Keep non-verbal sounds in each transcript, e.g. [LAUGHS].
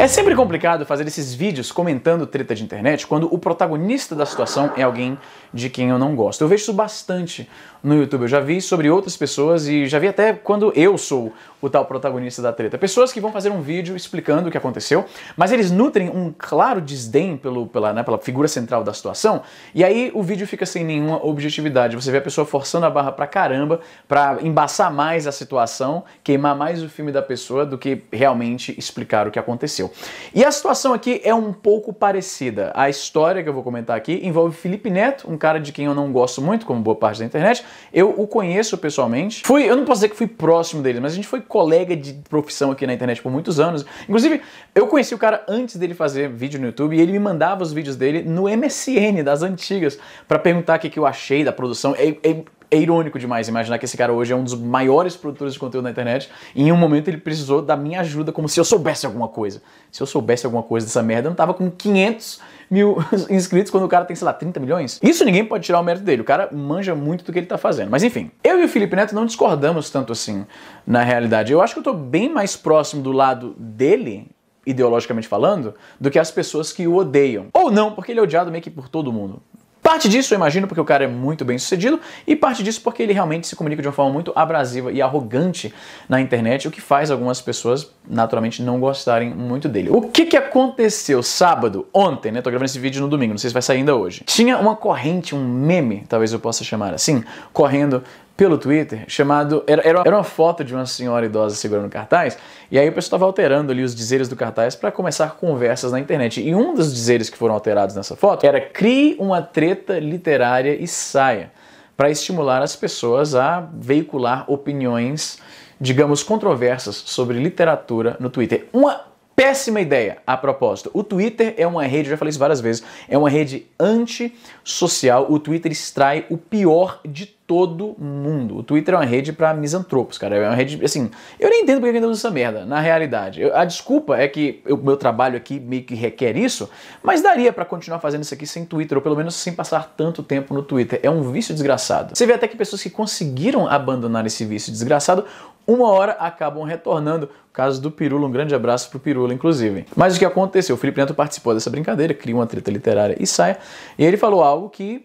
É sempre complicado fazer esses vídeos comentando treta de internet quando o protagonista da situação é alguém de quem eu não gosto. Eu vejo isso bastante no YouTube. Eu já vi sobre outras pessoas e já vi até quando eu sou o tal protagonista da treta. Pessoas que vão fazer um vídeo explicando o que aconteceu, mas eles nutrem um claro desdém pelo, pela, né, pela figura central da situação e aí o vídeo fica sem nenhuma objetividade. Você vê a pessoa forçando a barra pra caramba pra embaçar mais a situação, queimar mais o filme da pessoa do que realmente explicar o que aconteceu. E a situação aqui é um pouco parecida. A história que eu vou comentar aqui envolve Felipe Neto, um cara de quem eu não gosto muito, como boa parte da internet. Eu o conheço pessoalmente. Fui, eu não posso dizer que fui próximo dele, mas a gente foi colega de profissão aqui na internet por muitos anos. Inclusive, eu conheci o cara antes dele fazer vídeo no YouTube e ele me mandava os vídeos dele no MSN das antigas para perguntar o que, que eu achei da produção. É, é é irônico demais imaginar que esse cara hoje é um dos maiores produtores de conteúdo na internet e em um momento ele precisou da minha ajuda como se eu soubesse alguma coisa. Se eu soubesse alguma coisa dessa merda, eu não tava com 500 mil [LAUGHS] inscritos quando o cara tem, sei lá, 30 milhões? Isso ninguém pode tirar o mérito dele. O cara manja muito do que ele tá fazendo. Mas enfim, eu e o Felipe Neto não discordamos tanto assim, na realidade. Eu acho que eu tô bem mais próximo do lado dele ideologicamente falando, do que as pessoas que o odeiam. Ou não, porque ele é odiado meio que por todo mundo. Parte disso, eu imagino, porque o cara é muito bem sucedido, e parte disso porque ele realmente se comunica de uma forma muito abrasiva e arrogante na internet, o que faz algumas pessoas naturalmente não gostarem muito dele. O que, que aconteceu sábado, ontem, né? Tô gravando esse vídeo no domingo, não sei se vai sair ainda hoje. Tinha uma corrente, um meme, talvez eu possa chamar assim, correndo pelo Twitter chamado. Era, era uma foto de uma senhora idosa segurando cartaz, e aí o pessoal estava alterando ali os dizeres do cartaz para começar conversas na internet. E um dos dizeres que foram alterados nessa foto era: crie uma treta literária e saia, para estimular as pessoas a veicular opiniões digamos, controversas sobre literatura no Twitter. Uma péssima ideia, a propósito. O Twitter é uma rede, já falei isso várias vezes, é uma rede antissocial. O Twitter extrai o pior de todo mundo. O Twitter é uma rede para misantropos, cara. É uma rede, assim, eu nem entendo porque ainda usa essa merda, na realidade. Eu, a desculpa é que o meu trabalho aqui meio que requer isso, mas daria para continuar fazendo isso aqui sem Twitter, ou pelo menos sem passar tanto tempo no Twitter. É um vício desgraçado. Você vê até que pessoas que conseguiram abandonar esse vício desgraçado uma hora acabam retornando. O caso do Pirula, um grande abraço pro Pirula, inclusive. Mas o que aconteceu? O Felipe Neto participou dessa brincadeira, cria uma treta literária e saia, e ele falou algo que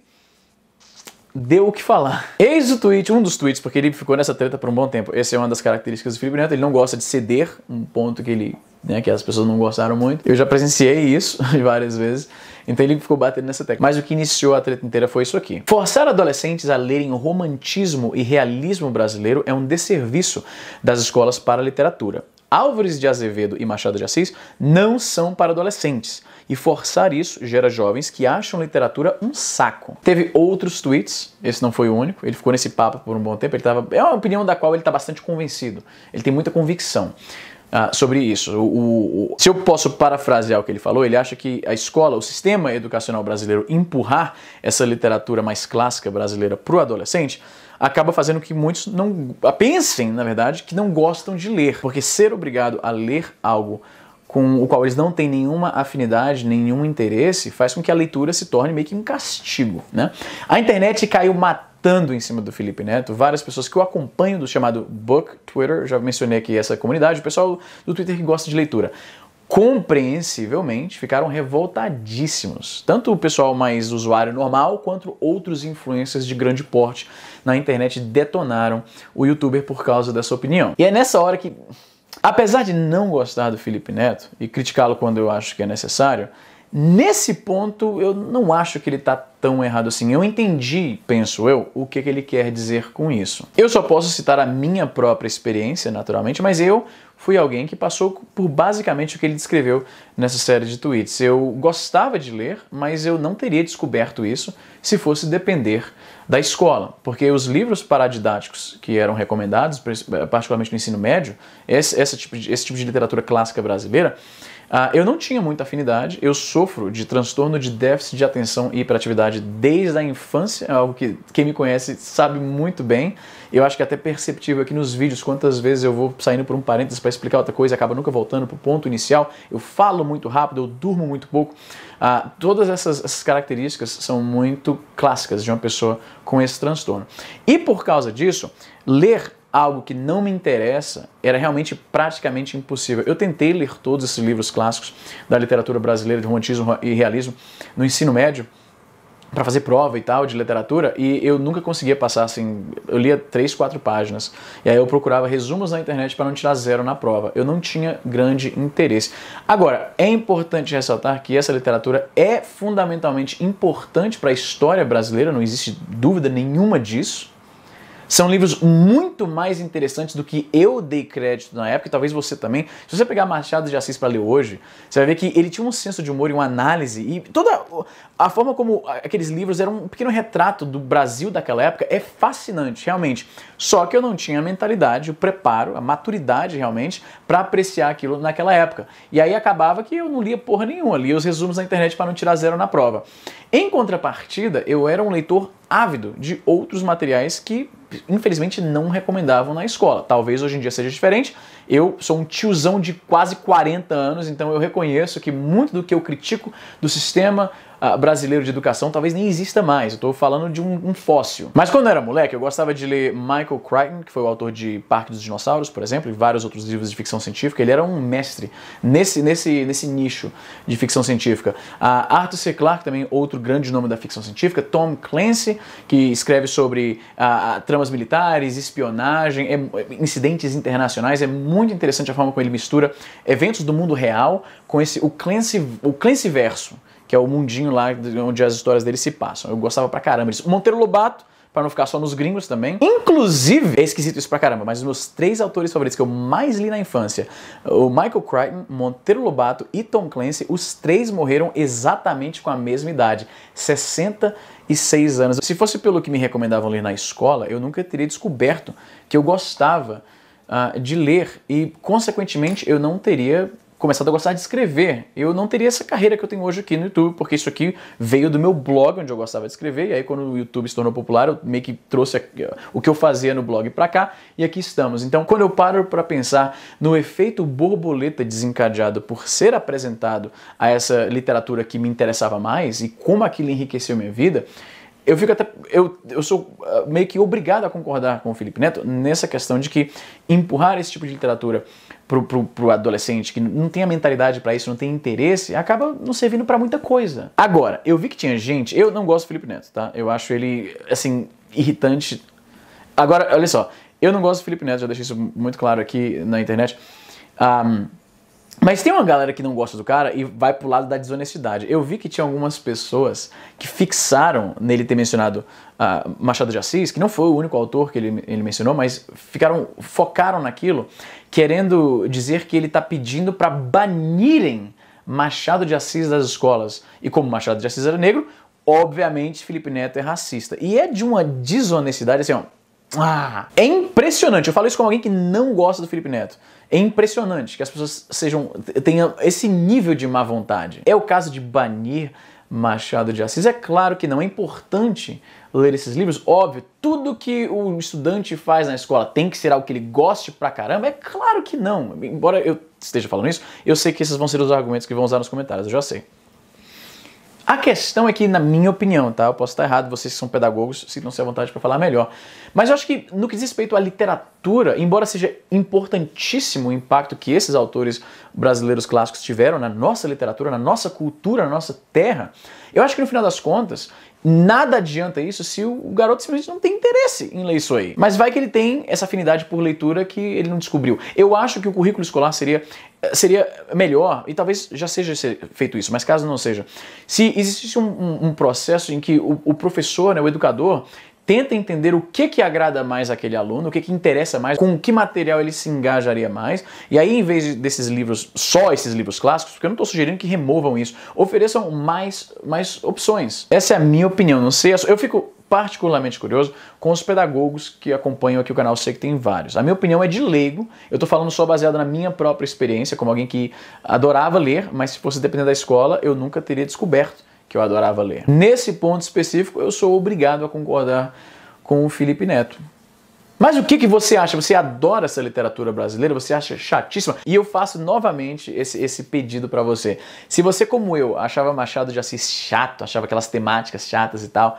deu o que falar. Eis o tweet, um dos tweets, porque ele ficou nessa treta por um bom tempo. Essa é uma das características do Felipe Neto, ele não gosta de ceder, um ponto que ele, né, que as pessoas não gostaram muito. Eu já presenciei isso [LAUGHS] várias vezes. Então ele ficou batendo nessa tecla. Mas o que iniciou a treta inteira foi isso aqui. Forçar adolescentes a lerem romantismo e realismo brasileiro é um desserviço das escolas para a literatura. Álvares de Azevedo e Machado de Assis não são para adolescentes, e forçar isso gera jovens que acham literatura um saco. Teve outros tweets, esse não foi o único, ele ficou nesse papo por um bom tempo, ele tava, é uma opinião da qual ele está bastante convencido, ele tem muita convicção. Ah, sobre isso. O, o, o, se eu posso parafrasear o que ele falou, ele acha que a escola, o sistema educacional brasileiro empurrar essa literatura mais clássica brasileira para o adolescente acaba fazendo que muitos não pensem, na verdade, que não gostam de ler, porque ser obrigado a ler algo com o qual eles não têm nenhuma afinidade, nenhum interesse, faz com que a leitura se torne meio que um castigo, né? A internet caiu matando em cima do Felipe Neto, várias pessoas que eu acompanho do chamado Book Twitter, já mencionei aqui essa comunidade, o pessoal do Twitter que gosta de leitura compreensivelmente, ficaram revoltadíssimos. Tanto o pessoal mais usuário normal, quanto outros influencers de grande porte na internet detonaram o youtuber por causa dessa opinião. E é nessa hora que, apesar de não gostar do Felipe Neto e criticá-lo quando eu acho que é necessário, Nesse ponto, eu não acho que ele está tão errado assim. Eu entendi, penso eu, o que, que, ele quer dizer com isso. Eu só posso citar a minha própria experiência, naturalmente, mas eu fui alguém que passou por basicamente o que ele descreveu nessa série de tweets. Eu gostava de ler, mas eu não teria descoberto isso se fosse depender da escola, porque os livros paradidáticos que eram recomendados, eh, particularmente no ensino médio, esse, esse tipo, de, esse tipo de literatura clássica brasileira, ah, eu não tinha muita afinidade, eu sofro de transtorno de déficit de atenção e hiperatividade desde a infância, é algo que quem me conhece sabe muito bem. Eu acho que é até perceptível aqui nos vídeos quantas vezes eu vou saindo por um parênteses para explicar outra coisa, acaba nunca voltando para o ponto inicial. Eu falo muito rápido, eu durmo muito pouco. Ah, todas essas, essas características são muito clássicas de uma pessoa com esse transtorno. E por causa disso, ler algo que não me interessa era realmente praticamente impossível. Eu tentei ler todos esses livros clássicos da literatura brasileira de romantismo e realismo no ensino médio para fazer prova e tal de literatura e eu nunca conseguia passar assim. Eu lia três, quatro páginas e aí eu procurava resumos na internet para não tirar zero na prova. Eu não tinha grande interesse. Agora é importante ressaltar que essa literatura é fundamentalmente importante para a história brasileira. Não existe dúvida nenhuma disso. São livros muito mais interessantes do que eu dei crédito na época, e talvez você também. Se você pegar Machado de Assis para ler hoje, você vai ver que ele tinha um senso de humor e uma análise, e toda a forma como aqueles livros eram um pequeno retrato do Brasil daquela época é fascinante, realmente. Só que eu não tinha a mentalidade, o preparo, a maturidade realmente para apreciar aquilo naquela época. E aí acabava que eu não lia porra nenhuma, lia os resumos na internet para não tirar zero na prova. Em contrapartida, eu era um leitor ávido de outros materiais que infelizmente não recomendavam na escola. Talvez hoje em dia seja diferente. Eu sou um tiozão de quase 40 anos, então eu reconheço que muito do que eu critico do sistema ah, brasileiro de educação talvez nem exista mais, eu tô falando de um, um fóssil. Mas quando eu era moleque, eu gostava de ler Michael Crichton, que foi o autor de Parque dos Dinossauros, por exemplo, e vários outros livros de ficção científica, ele era um mestre nesse, nesse, nesse nicho de ficção científica. A ah, Arthur C. Clarke, também outro grande nome da ficção científica, Tom Clancy, que escreve sobre a, ah, a, tramas militares, espionagem, é, incidentes internacionais, é muito interessante a forma como ele mistura eventos do mundo real com esse o Clancy, o Clancy verso que é o mundinho lá onde as histórias dele se passam. Eu gostava pra caramba disso. O Monteiro Lobato, para não ficar só nos gringos também. Inclusive, é esquisito isso pra caramba, mas os meus três autores favoritos que eu mais li na infância, o Michael Crichton, Monteiro Lobato e Tom Clancy, os três morreram exatamente com a mesma idade, 66 anos. Se fosse pelo que me recomendavam ler na escola, eu nunca teria descoberto que eu gostava uh, de ler e, consequentemente, eu não teria começado a gostar de escrever, eu não teria essa carreira que eu tenho hoje aqui no YouTube, porque isso aqui veio do meu blog onde eu gostava de escrever, e aí quando o YouTube se tornou popular, eu meio que trouxe o que eu fazia no blog para cá, e aqui estamos. Então, quando eu paro para pensar no efeito borboleta desencadeado por ser apresentado a essa literatura que me interessava mais e como aquilo enriqueceu minha vida, eu fico até. Eu, eu sou ah, meio que obrigado a concordar com o Felipe Neto nessa questão de que empurrar esse tipo de literatura pro, pro, pro adolescente que não tem a mentalidade para isso, não tem interesse, acaba não servindo para muita coisa. Agora, eu vi que tinha gente. Eu não gosto do Felipe Neto, tá? Eu acho ele, assim, irritante. Agora, olha só. Eu não gosto do Felipe Neto, já deixei isso muito claro aqui na internet. Um, mas tem uma galera que não gosta do cara e vai pro lado da desonestidade. Eu vi que tinha algumas pessoas que fixaram nele ter mencionado uh, Machado de Assis, que não foi o único autor que ele, ele mencionou, mas ficaram focaram naquilo, querendo dizer que ele está pedindo para banirem Machado de Assis das escolas. E como Machado de Assis era negro, obviamente Felipe Neto é racista. E é de uma desonestidade assim, ó ah, é impressionante. Eu falo isso como alguém que não gosta do Felipe Neto. É impressionante que as pessoas sejam tenham esse nível de má vontade. É o caso de banir Machado de Assis. É claro que não é importante ler esses livros, óbvio, tudo que o estudante faz na escola tem que ser algo que ele goste pra caramba? É claro que não. Embora eu esteja falando isso, eu sei que esses vão ser os argumentos que vão usar nos comentários, eu já sei. A questão é que, na minha opinião, tá? Eu posso estar errado, vocês que são pedagogos, sintam-se à vontade para falar melhor. Mas eu acho que, no que diz respeito à literatura, embora seja importantíssimo o impacto que esses autores brasileiros clássicos tiveram na nossa literatura, na nossa cultura, na nossa terra, eu acho que no final das contas, Nada adianta isso se o garoto simplesmente não tem interesse em ler isso aí. Mas vai que ele tem essa afinidade por leitura que ele não descobriu. Eu acho que o currículo escolar seria seria melhor, e talvez já seja feito isso, mas caso não seja, se existisse um, um, um processo em que o, o professor, né, o educador, tenta entender o que que agrada mais aquele aluno, o que que interessa mais, com que material ele se engajaria mais. E aí, em vez desses livros, só esses livros clássicos, porque eu não estou sugerindo que removam isso, ofereçam mais, mais opções. Essa é a minha opinião, não sei. Eu fico particularmente curioso com os pedagogos que acompanham aqui o canal, sei que tem vários. A minha opinião é de leigo, eu estou falando só baseado na minha própria experiência, como alguém que adorava ler, mas se fosse dependendo da escola, eu nunca teria descoberto que eu adorava ler. Nesse ponto específico, eu sou obrigado a concordar com o Felipe Neto. Mas o que, que você acha? Você adora essa literatura brasileira? Você acha chatíssima? E eu faço novamente esse, esse pedido para você. Se você, como eu, achava Machado de Assis chato, achava aquelas temáticas chatas e tal,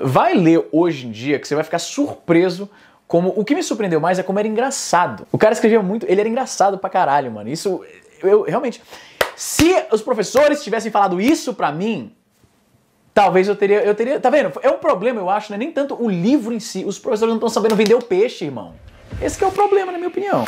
vai ler hoje em dia que você vai ficar surpreso como... O que me surpreendeu mais é como era engraçado. O cara escrevia muito... Ele era engraçado pra caralho, mano. Isso... Eu, realmente... Se os professores tivessem falado isso pra mim, Talvez eu teria, eu teria. Tá vendo? É um problema, eu acho, né? Nem tanto o livro em si. Os professores não estão sabendo vender o peixe, irmão. Esse é o problema, na minha opinião.